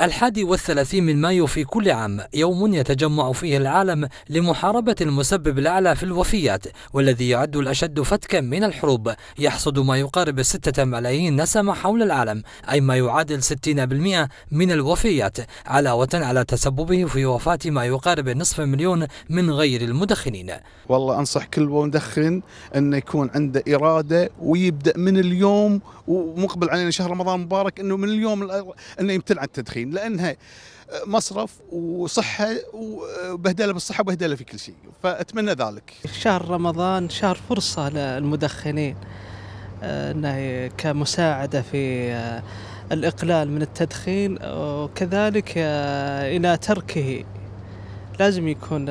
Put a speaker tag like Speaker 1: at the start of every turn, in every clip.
Speaker 1: الحادي والثلاثين من مايو في كل عام يوم يتجمع فيه العالم لمحاربة المسبب الأعلى في الوفيات والذي يعد الأشد فتكا من الحروب يحصد ما يقارب ستة ملايين نسمة حول العالم أي ما يعادل 60% من الوفيات علاوة على تسببه في وفاة ما يقارب نصف مليون من غير المدخنين
Speaker 2: والله أنصح كل مدخن أنه يكون عنده إرادة ويبدأ من اليوم ومقبل علينا شهر رمضان مبارك أنه من اليوم أنه يمتنع عن التدخين الحين لانها مصرف وصحه وبهدله بالصحه وبهدله في كل شيء فاتمنى ذلك.
Speaker 3: شهر رمضان شهر فرصه للمدخنين آه، انه كمساعده في آه، الاقلال من التدخين وكذلك آه، الى تركه لازم يكون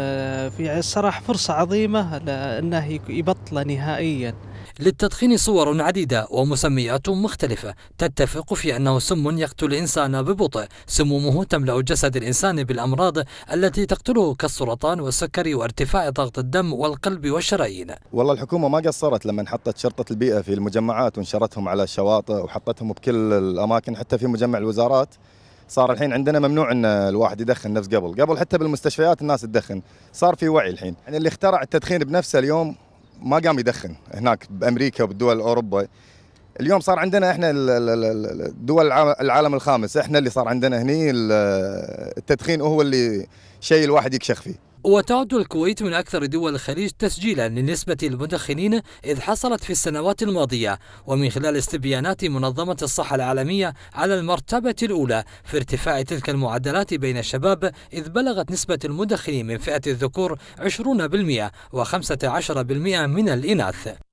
Speaker 1: في الصراحه فرصه عظيمه انه يبطله نهائيا. للتدخين صور عديدة ومسميات مختلفة تتفق في أنه سم يقتل الإنسان ببطء سمومه تملأ جسد الإنسان بالأمراض التي تقتله كالسرطان والسكري وارتفاع ضغط الدم والقلب والشرايين
Speaker 4: والله الحكومة ما قصرت لما حطت شرطة البيئة في المجمعات ونشرتهم على الشواطئ وحطتهم بكل الأماكن حتى في مجمع الوزارات صار الحين عندنا ممنوع ان الواحد يدخن نفس قبل قبل حتى بالمستشفيات الناس تدخن صار في وعي الحين يعني اللي اخترع التدخين بنفسه اليوم ما قام يدخن هناك بامريكا وبدول اوروبا اليوم صار عندنا احنا دول العالم الخامس احنا اللي صار عندنا هني التدخين هو اللي شيء الواحد يكشخ فيه
Speaker 1: وتعد الكويت من أكثر دول الخليج تسجيلا لنسبة المدخنين إذ حصلت في السنوات الماضية ومن خلال استبيانات منظمة الصحة العالمية على المرتبة الأولى في ارتفاع تلك المعدلات بين الشباب إذ بلغت نسبة المدخنين من فئة الذكور 20% و15% من الإناث